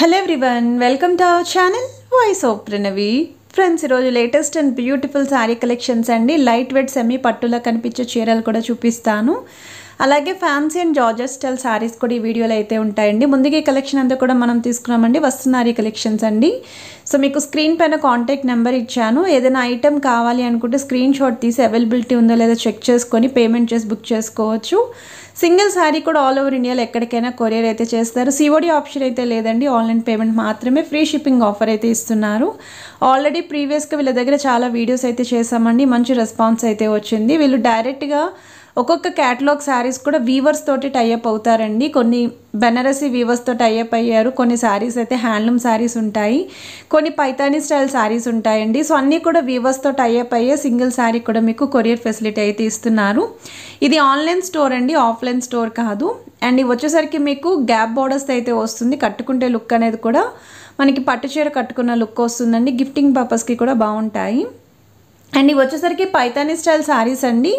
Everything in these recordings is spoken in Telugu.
hello everyone welcome to our channel voice of Pranavi friends ఈరోజు latest and beautiful sari collections అండి లైట్ వెయిట్ సెమీ పట్టులో కనిపించే చీరలు కూడా చూపిస్తాను అలాగే fancy and georgettes style saris కూడా ఈ వీడియోలో అయితే ఉంటాయండి ముందుగా కలెక్షన్ అంతా కూడా మనం తీసుకున్నామండి వస్తున్నారు కలెక్షన్స్ అండి సో మీకు స్క్రీన్ పైన కాంటాక్ట్ నెంబర్ ఇచ్చాను ఏదైనా ఐటెం కావాలి అనుకుంటే స్క్రీన్ షాట్ తీసి అవైలబిలిటీ ఉందో లేదో చెక్ చేసుకొని పేమెంట్ చేసి బుక్ చేసుకోవచ్చు సింగిల్ శారీ కూడా ఆల్ ఓవర్ ఇండియాలో ఎక్కడికైనా కొరియర్ అయితే చేస్తారు సిఓడి ఆప్షన్ అయితే లేదండి ఆన్లైన్ పేమెంట్ మాత్రమే ఫ్రీ షిప్పింగ్ ఆఫర్ అయితే ఇస్తున్నారు ఆల్రెడీ ప్రీవియస్గా వీళ్ళ దగ్గర చాలా వీడియోస్ అయితే చేశామండి మంచి రెస్పాన్స్ అయితే వచ్చింది వీళ్ళు డైరెక్ట్గా ఒక్కొక్క క్యాటలాగ్ శారీస్ కూడా వీవర్స్ తోటి టైఅప్ అవుతారండి కొన్ని బెనారసీ వీవర్స్తో టైఅప్ అయ్యారు కొన్ని శారీస్ అయితే హ్యాండ్లూమ్ శారీస్ ఉంటాయి కొన్ని పైతానీ స్టైల్ శారీస్ ఉంటాయండి సో అన్నీ కూడా వీవర్స్తో టైఅప్ అయ్యే సింగిల్ శారీ కూడా మీకు కొరియర్ ఫెసిలిటీ అయితే ఇస్తున్నారు ఇది ఆన్లైన్ స్టోర్ అండి ఆఫ్లైన్ స్టోర్ కాదు అండ్ ఇవి వచ్చేసరికి మీకు గ్యాప్ బార్డర్స్ అయితే వస్తుంది కట్టుకుంటే లుక్ అనేది కూడా మనకి పట్టు చీర కట్టుకున్న లుక్ వస్తుందండి గిఫ్టింగ్ పర్పస్కి కూడా బాగుంటాయి అండ్ ఇవి వచ్చేసరికి పైతానీ స్టైల్ శారీస్ అండి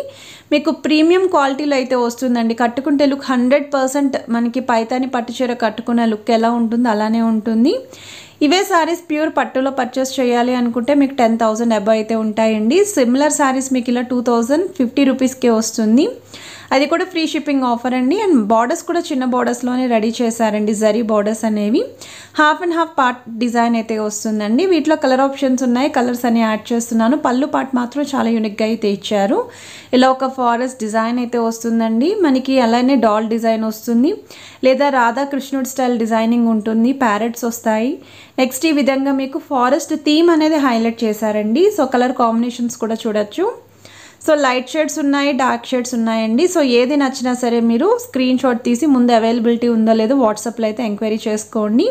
మీకు ప్రీమియం క్వాలిటీలో అయితే వస్తుందండి కట్టుకుంటే లుక్ హండ్రెడ్ పర్సెంట్ మనకి పైతాని పట్టు చీర కట్టుకున్న లుక్ ఎలా ఉంటుందో అలానే ఉంటుంది ఇవే శారీస్ ప్యూర్ పట్టులో పర్చేస్ చేయాలి అనుకుంటే మీకు టెన్ థౌజండ్ అబవ్ అయితే ఉంటాయండి సిమిలర్ శారీస్ మీకు ఇలా టూ థౌజండ్ ఫిఫ్టీ రూపీస్కే వస్తుంది అది కూడా ఫ్రీ షిప్పింగ్ ఆఫర్ అండి అండ్ బార్డర్స్ కూడా చిన్న బార్డర్స్లోనే రెడీ చేశారండి జరీ బార్డర్స్ అనేవి half and half part design అయితే వస్తుందండి వీటిలో కలర్ ఆప్షన్స్ ఉన్నాయి కలర్స్ అని యాడ్ చేస్తున్నాను పళ్ళు పార్ట్ మాత్రం చాలా యూనిక్గా అయితే ఇచ్చారు ఇలా ఒక ఫారెస్ట్ డిజైన్ అయితే వస్తుందండి మనకి అలానే డాల్ డిజైన్ వస్తుంది లేదా రాధాకృష్ణుడి స్టైల్ డిజైనింగ్ ఉంటుంది ప్యారెట్స్ వస్తాయి నెక్స్ట్ ఈ విధంగా మీకు ఫారెస్ట్ థీమ్ అనేది హైలైట్ చేశారండి సో కలర్ కాంబినేషన్స్ కూడా చూడొచ్చు సో లైట్ షేడ్స్ ఉన్నాయి డార్క్ షేడ్స్ ఉన్నాయండి సో ఏది నచ్చినా సరే మీరు స్క్రీన్ షాట్ తీసి ముందు అవైలబిలిటీ ఉందో లేదో వాట్సాప్లో అయితే ఎంక్వైరీ చేసుకోండి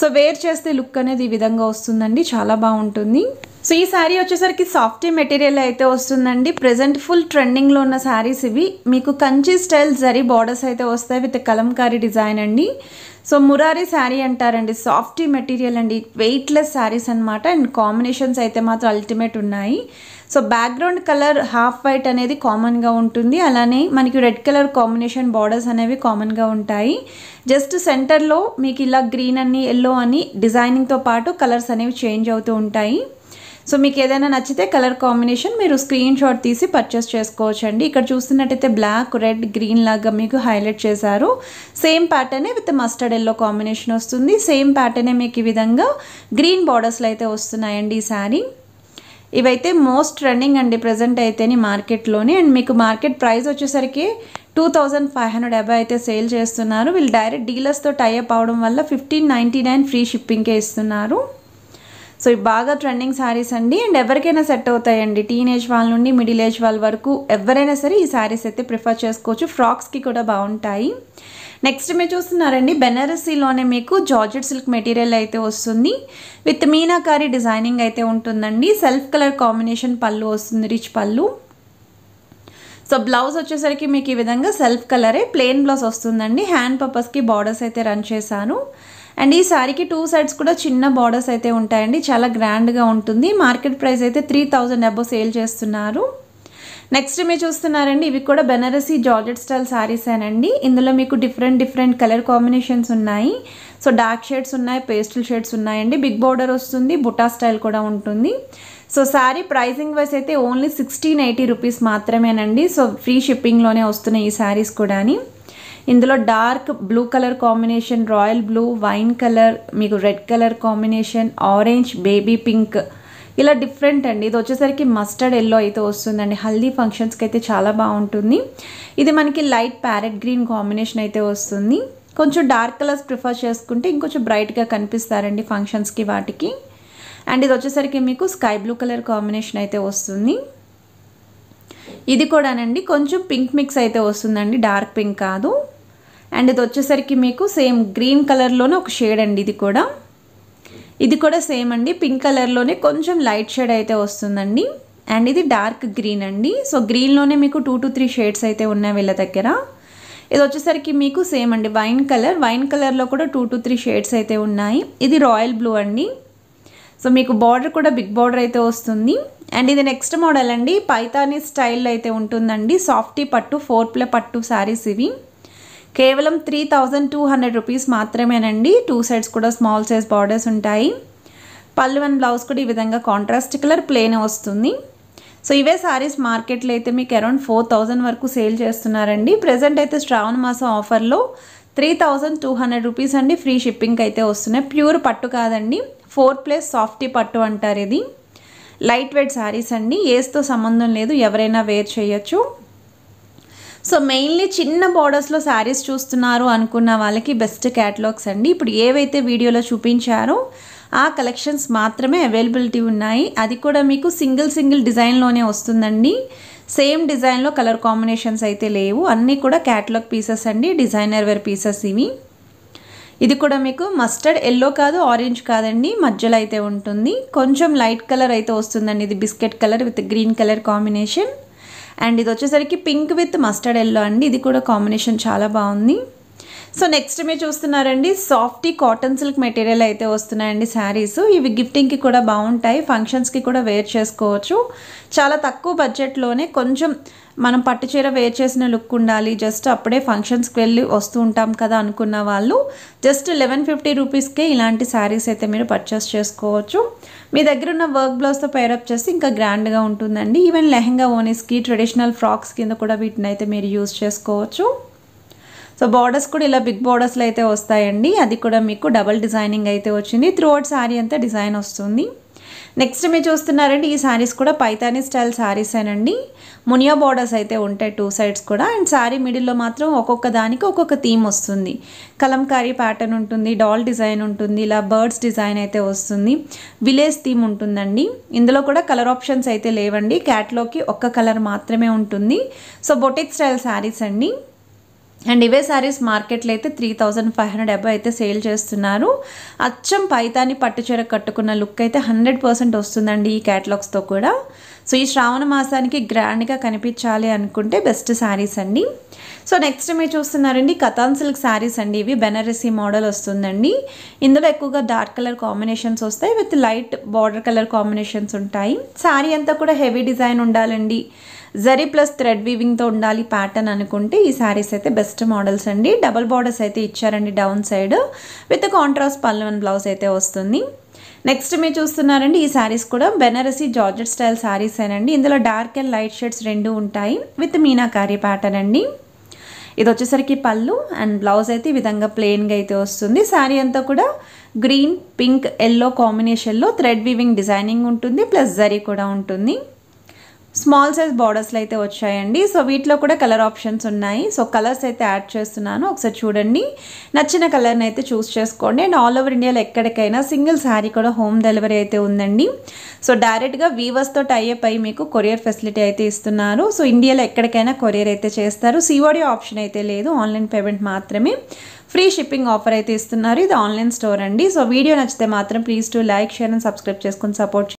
సో వేర్ చేస్తే లుక్ అనేది ఈ విధంగా వస్తుందండి చాలా బాగుంటుంది సో ఈ శారీ వచ్చేసరికి సాఫ్టీ మెటీరియల్ అయితే వస్తుందండి ప్రజెంట్ ఫుల్ ట్రెండింగ్లో ఉన్న శారీస్ ఇవి మీకు కంచి స్టైల్ జరీ బార్డర్స్ అయితే వస్తాయి విత్ కలంకారీ డిజైన్ అండి సో మురారి శారీ అంటారండి సాఫ్టీ మెటీరియల్ అండి వెయిట్లెస్ శారీస్ అనమాట అండ్ కాంబినేషన్స్ అయితే మాత్రం అల్టిమేట్ ఉన్నాయి so background colour half white అనేది కామన్గా ఉంటుంది అలానే మనకి రెడ్ కలర్ కాంబినేషన్ బార్డర్స్ అనేవి కామన్గా ఉంటాయి జస్ట్ సెంటర్లో మీకు ఇలా గ్రీన్ అని ఎల్లో అని డిజైనింగ్తో పాటు కలర్స్ అనేవి చేంజ్ అవుతూ ఉంటాయి సో మీకు ఏదైనా నచ్చితే కలర్ కాంబినేషన్ మీరు స్క్రీన్ షాట్ తీసి పర్చేస్ చేసుకోవచ్చండి ఇక్కడ చూస్తున్నట్టయితే బ్లాక్ రెడ్ గ్రీన్ లాగా మీకు హైలైట్ చేశారు సేమ్ ప్యాటర్నే విత్ మస్టర్డ్ ఎల్లో కాంబినేషన్ వస్తుంది సేమ్ ప్యాటర్నే మీకు ఈ విధంగా గ్రీన్ బార్డర్స్లో అయితే వస్తున్నాయండి ఈ శారీ ఇవైతే మోస్ట్ రన్నింగ్ అండి ప్రజెంట్ అయితేని మార్కెట్లోని అండ్ మీకు మార్కెట్ ప్రైస్ వచ్చేసరికి టూ థౌజండ్ ఫైవ్ హండ్రెడ్ అబ్బాయి అయితే సేల్ చేస్తున్నారు వీళ్ళు డైరెక్ట్ డీలర్స్తో టైఅప్ అవడం వల్ల ఫిఫ్టీన్ నైంటీ నైన్ ఫ్రీ షిప్పింగ్కే ఇస్తున్నారు సో ఇవి బాగా ట్రెండింగ్ శారీస్ అండి అండ్ ఎవరికైనా సెట్ అవుతాయండి టీనేజ్ వాళ్ళ నుండి మిడిల్ ఏజ్ వాళ్ళ వరకు ఎవరైనా సరే ఈ శారీస్ అయితే ప్రిఫర్ చేసుకోవచ్చు ఫ్రాక్స్కి కూడా బాగుంటాయి నెక్స్ట్ మీరు చూస్తున్నారండి బెనారసీలోనే మీకు జార్జెట్ సిల్క్ మెటీరియల్ అయితే వస్తుంది విత్ మీనాకారి డిజైనింగ్ అయితే ఉంటుందండి సెల్ఫ్ కలర్ కాంబినేషన్ పళ్ళు వస్తుంది రిచ్ పళ్ళు సో బ్లౌజ్ వచ్చేసరికి మీకు ఈ విధంగా సెల్ఫ్ కలరే ప్లెయిన్ బ్లౌజ్ వస్తుందండి హ్యాండ్ పర్పస్కి బార్డర్స్ అయితే రన్ చేశాను అండ్ ఈ శారీకి టూ సైడ్స్ కూడా చిన్న బార్డర్స్ అయితే ఉంటాయండి చాలా గ్రాండ్గా ఉంటుంది మార్కెట్ ప్రైస్ అయితే త్రీ థౌజండ్ అబో సేల్ చేస్తున్నారు నెక్స్ట్ మీరు చూస్తున్నారండి ఇవి కూడా బెనారసీ జార్జెట్ స్టైల్ శారీస్ అండి ఇందులో మీకు డిఫరెంట్ డిఫరెంట్ కలర్ కాంబినేషన్స్ ఉన్నాయి సో డార్క్ షేడ్స్ ఉన్నాయి పేస్టల్ షేడ్స్ ఉన్నాయండి బిగ్ బార్డర్ వస్తుంది బుటా స్టైల్ కూడా ఉంటుంది సో శారీ ప్రైసింగ్ వైస్ అయితే ఓన్లీ సిక్స్టీన్ ఎయిటీ రూపీస్ మాత్రమేనండి సో ఫ్రీ షిప్పింగ్లోనే వస్తున్నాయి ఈ శారీస్ అని ఇందులో dark blue colour combination royal blue wine colour మీకు red colour combination orange baby pink ఇలా డిఫరెంట్ అండి ఇది వచ్చేసరికి మస్టర్డ్ ఎల్లో అయితే వస్తుందండి హల్దీ ఫంక్షన్స్కి అయితే చాలా బాగుంటుంది ఇది మనకి లైట్ ప్యారెట్ గ్రీన్ కాంబినేషన్ అయితే వస్తుంది కొంచెం డార్క్ కలర్స్ ప్రిఫర్ చేసుకుంటే ఇంకొంచెం బ్రైట్గా కనిపిస్తారండి ఫంక్షన్స్కి వాటికి అండ్ ఇది వచ్చేసరికి మీకు స్కై బ్లూ కలర్ కాంబినేషన్ అయితే వస్తుంది ఇది కూడానండి కొంచెం పింక్ మిక్స్ అయితే వస్తుందండి డార్క్ పింక్ కాదు అండ్ ఇది వచ్చేసరికి మీకు సేమ్ గ్రీన్ కలర్లోనే ఒక షేడ్ అండి ఇది కూడా ఇది కూడా సేమ్ అండి పింక్ కలర్లోనే కొంచెం లైట్ షేడ్ అయితే వస్తుందండి అండ్ ఇది డార్క్ గ్రీన్ అండి సో గ్రీన్లోనే మీకు టూ టు త్రీ షేడ్స్ అయితే ఉన్నాయి వీళ్ళ దగ్గర ఇది వచ్చేసరికి మీకు సేమ్ అండి వైన్ కలర్ వైన్ కలర్లో కూడా టూ టు త్రీ షేడ్స్ అయితే ఉన్నాయి ఇది రాయల్ బ్లూ అండి సో మీకు బార్డర్ కూడా బిగ్ బార్డర్ అయితే వస్తుంది అండ్ ఇది నెక్స్ట్ మోడల్ అండి పైతానీ స్టైల్ అయితే ఉంటుందండి సాఫ్టీ పట్టు ఫోర్ ప్లే పట్టు శారీస్ ఇవి కేవలం three thousand two hundred rupees మాత్రమేనండి టూ సైడ్స్ కూడా స్మాల్ సైజ్ బార్డర్స్ ఉంటాయి పళ్ళు అండ్ బ్లౌజ్ కూడా ఈ విధంగా కాంట్రాస్ట్ కలర్ ప్లేన్ వస్తుంది సో ఇవే సారీస్ మార్కెట్లో అయితే మీకు అరౌండ్ ఫోర్ థౌజండ్ వరకు సేల్ చేస్తున్నారండి ప్రజెంట్ అయితే శ్రావణ మాసం ఆఫర్లో three thousand two hundred rupees అండి ఫ్రీ షిప్పింగ్కి అయితే వస్తున్నాయి ప్యూర్ పట్టు కాదండి ఫోర్ ప్లస్ సాఫ్టీ పట్టు అంటారు ఇది లైట్ వెయిట్ శారీస్ అండి ఏస్తో సంబంధం లేదు ఎవరైనా వేర్ చేయొచ్చు సో మెయిన్లీ చిన్న బార్డర్స్లో శారీస్ చూస్తున్నారు అనుకున్న వాళ్ళకి బెస్ట్ క్యాటలాగ్స్ అండి ఇప్పుడు ఏవైతే వీడియోలో చూపించారో ఆ కలెక్షన్స్ మాత్రమే అవైలబిలిటీ ఉన్నాయి అది కూడా మీకు సింగిల్ సింగిల్ డిజైన్లోనే వస్తుందండి సేమ్ డిజైన్లో కలర్ కాంబినేషన్స్ అయితే లేవు అన్నీ కూడా క్యాటలాగ్ పీసెస్ అండి డిజైనర్ వేర్ పీసెస్ ఇవి ఇది కూడా మీకు మస్టర్డ్ ఎల్లో కాదు ఆరెంజ్ కాదండి మధ్యలో అయితే ఉంటుంది కొంచెం లైట్ కలర్ అయితే వస్తుందండి ఇది biscuit colour with green colour combination and ఇది వచ్చేసరికి పింక్ విత్ మస్టర్డ్ ఎల్లో అండి ఇది కూడా కాంబినేషన్ చాలా బాగుంది సో నెక్స్ట్ మీరు చూస్తున్నారండి సాఫ్టీ కాటన్ సిల్క్ మెటీరియల్ అయితే వస్తున్నాయండి శారీస్ ఇవి గిఫ్టింగ్కి కూడా బాగుంటాయి ఫంక్షన్స్కి కూడా వేర్ చేసుకోవచ్చు చాలా తక్కువ బడ్జెట్లోనే కొంచెం మనం పట్టు చీర వేర్ చేసిన లుక్ ఉండాలి జస్ట్ అప్పుడే ఫంక్షన్స్కి వెళ్ళి వస్తూ ఉంటాం కదా అనుకున్న వాళ్ళు జస్ట్ లెవెన్ ఫిఫ్టీ రూపీస్కే ఇలాంటి శారీస్ అయితే మీరు పర్చేస్ చేసుకోవచ్చు మీ దగ్గర ఉన్న వర్క్ బ్లౌజ్తో పేరప్ చేసి ఇంకా గ్రాండ్గా ఉంటుందండి ఈవెన్ లెహంగా ఓనీస్కి ట్రెడిషనల్ ఫ్రాక్స్ కింద కూడా వీటిని అయితే మీరు యూజ్ చేసుకోవచ్చు సో బార్డర్స్ కూడా ఇలా బిగ్ బార్డర్స్లో అయితే వస్తాయండి అది కూడా మీకు డబల్ డిజైనింగ్ అయితే వచ్చింది త్రూ అవుట్ శారీ అంతా డిజైన్ వస్తుంది నెక్స్ట్ మీరు చూస్తున్నారండి ఈ శారీస్ కూడా పైతానీ స్టైల్ శారీసేనండి మునియా బార్డర్స్ అయితే ఉంటాయి టూ సైడ్స్ కూడా అండ్ శారీ మిడిల్లో మాత్రం ఒక్కొక్క దానికి ఒక్కొక్క థీమ్ వస్తుంది కలంకారీ ప్యాటర్న్ ఉంటుంది డాల్ డిజైన్ ఉంటుంది ఇలా బర్డ్స్ డిజైన్ అయితే వస్తుంది విలేజ్ థీమ్ ఉంటుందండి ఇందులో కూడా కలర్ ఆప్షన్స్ అయితే లేవండి క్యాట్లోకి ఒక్క కలర్ మాత్రమే ఉంటుంది సో బొటిక్ స్టైల్ శారీస్ అండి అండ్ ఇవే శారీస్ మార్కెట్లో అయితే త్రీ థౌజండ్ ఫైవ్ హండ్రెడ్ అబ్బాయి అయితే సేల్ చేస్తున్నారు అచ్చం పైతాని పట్టు కట్టుకున్న లుక్ అయితే హండ్రెడ్ పర్సెంట్ వస్తుందండి ఈ క్యాటలాగ్స్తో కూడా సో ఈ శ్రావణ మాసానికి గ్రాండ్గా కనిపించాలి అనుకుంటే బెస్ట్ శారీస్ అండి సో నెక్స్ట్ మీరు చూస్తున్నారండి కథాన్ సిల్క్ శారీస్ అండి ఇవి బెనరసీ మోడల్ వస్తుందండి ఇందులో ఎక్కువగా డార్క్ కలర్ కాంబినేషన్స్ వస్తాయి with light border colour combinations ఉంటాయి శారీ అంతా కూడా హెవీ డిజైన్ ఉండాలండి జరీ ప్లస్ థ్రెడ్ వీవింగ్తో ఉండాలి ప్యాటర్న్ అనుకుంటే ఈ శారీస్ అయితే బెస్ట్ మోడల్స్ అండి డబల్ బార్డర్స్ అయితే ఇచ్చారండి డౌన్ సైడ్ విత్ కాంట్రాస్ట్ పల్లెవన్ బ్లౌజ్ అయితే వస్తుంది నెక్స్ట్ మీరు చూస్తున్నారండి ఈ శారీస్ కూడా బెనారసీ జార్జెట్ స్టైల్ శారీస్ అండి ఇందులో డార్క్ అండ్ లైట్ షేడ్స్ రెండు ఉంటాయి విత్ మీనాకారి ప్యాటర్న్ అండి ఇది వచ్చేసరికి పళ్ళు అండ్ బ్లౌజ్ అయితే ఈ విధంగా ప్లెయిన్గా అయితే వస్తుంది శారీ అంతా కూడా గ్రీన్ పింక్ ఎల్లో కాంబినేషన్లో థ్రెడ్ వీవింగ్ డిజైనింగ్ ఉంటుంది ప్లస్ జరీ కూడా ఉంటుంది స్మాల్ సైజ్ బార్డర్స్లో అయితే వచ్చాయండి సో వీటిలో కూడా కలర్ ఆప్షన్స్ ఉన్నాయి సో కలర్స్ అయితే యాడ్ చేస్తున్నాను ఒకసారి చూడండి నచ్చిన కలర్ని అయితే చూస్ చేసుకోండి అండ్ ఆల్ ఓవర్ ఇండియాలో ఎక్కడికైనా సింగిల్ శారీ కూడా హోమ్ డెలివరీ అయితే ఉందండి సో డైరెక్ట్గా వీవర్స్తో టైఅప్ అయి మీకు కొరియర్ ఫెసిలిటీ అయితే ఇస్తున్నారు సో ఇండియాలో ఎక్కడికైనా కొరియర్ అయితే చేస్తారు సివోడి ఆప్షన్ అయితే లేదు ఆన్లైన్ పేమెంట్ మాత్రమే ఫ్రీ షిప్పింగ్ ఆఫర్ అయితే ఇస్తున్నారు ఇది ఆన్లైన్ స్టోర్ అండి సో వీడియో నచ్చితే మాత్రం please to like share and subscribe చేసుకుని సపోర్ట్